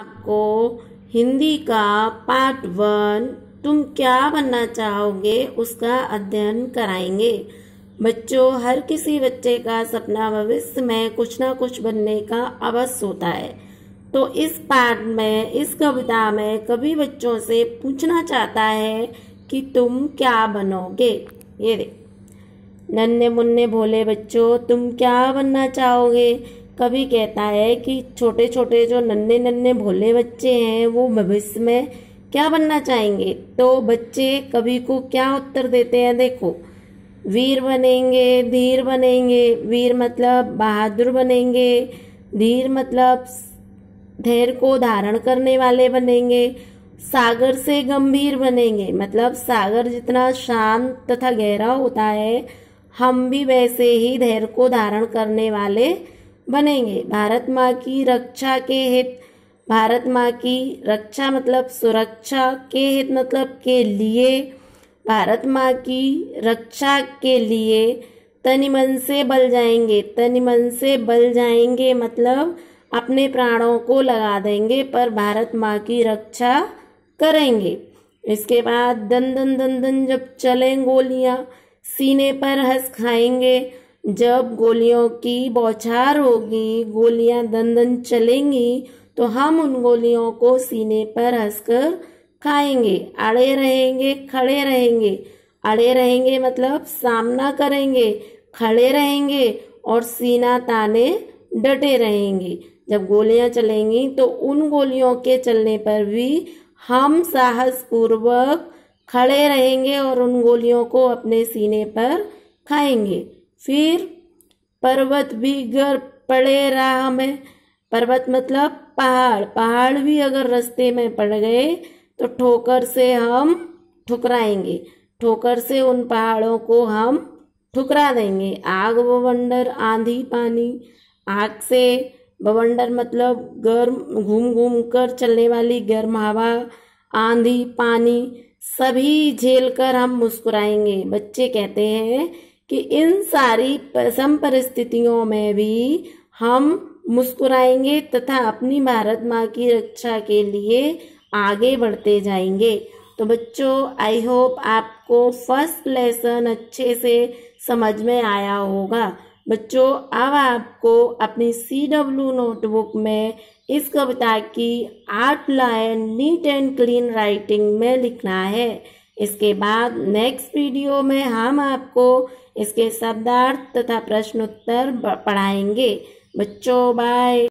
आपको हिंदी का part one तुम क्या बनना चाहोगे उसका अध्ययन कराएंगे बच्चों हर किसी बच्चे का सपना भविष्य में कुछ ना कुछ बनने का अवश्य होता है तो इस पार्ट में इस कविता में कभी बच्चों से पूछना चाहता है कि तुम क्या बनोगे ये देख नन्हे मुन्ने भोले बच्चों तुम क्या बनना चाहोगे कभी कहता है कि छोटे छोटे जो नन्हे नन्हे भोले बच्चे हैं वो भविष्य में क्या बनना चाहेंगे तो बच्चे कभी को क्या उत्तर देते हैं देखो वीर बनेंगे धीर बनेंगे वीर मतलब बहादुर बनेंगे धीर मतलब धैर्य को धारण करने वाले बनेंगे सागर से गंभीर बनेंगे मतलब सागर जितना शांत तथा गहरा होता है हम भी वैसे ही धैर्य को धारण करने वाले बनेंगे भारत माँ की रक्षा के हित भारत माँ की रक्षा मतलब सुरक्षा के हित मतलब के लिए भारत माँ की रक्षा के लिए तनि मन से बल जाएंगे तनि मन से बल जाएंगे मतलब अपने प्राणों को लगा देंगे पर भारत माँ की रक्षा करेंगे इसके बाद दन दन दन दन जब चलें गोलियाँ सीने पर हंस खाएंगे जब गोलियों की बौछार होगी गोलियां दन दन चलेंगी तो हम उन गोलियों को सीने पर हंसकर खाएंगे अड़े रहेंगे खड़े रहेंगे अड़े रहेंगे मतलब सामना करेंगे खड़े रहेंगे और सीना ताने डटे रहेंगे जब गोलियां चलेंगी तो उन गोलियों के चलने पर भी हम साहस पूर्वक खड़े रहेंगे और उन गोलियों को अपने सीने पर खाएंगे फिर पर्वत भी गिर पड़े राह में पर्वत मतलब पहाड़ पहाड़ भी अगर रास्ते में पड़ गए तो ठोकर से हम ठुकराएंगे ठोकर से उन पहाड़ों को हम ठुकरा देंगे आग बवंडर आंधी पानी आग से बवंडर मतलब गर्म घूम घूम कर चलने वाली गर्म हवा आंधी पानी सभी झेल कर हम मुस्कुराएंगे बच्चे कहते हैं कि इन सारी सम परिस्थितियों में भी हम मुस्कुराएंगे तथा अपनी भारत माँ की रक्षा के लिए आगे बढ़ते जाएंगे तो बच्चों आई होप आपको फर्स्ट लेसन अच्छे से समझ में आया होगा बच्चों अब आपको अपनी सी डब्ल्यू नोटबुक में इस कविता की आठ line neat and clean writing में लिखना है इसके बाद नेक्स्ट वीडियो में हम आपको इसके शब्दार्थ तथा प्रश्नोत्तर पढ़ाएंगे बच्चों बाय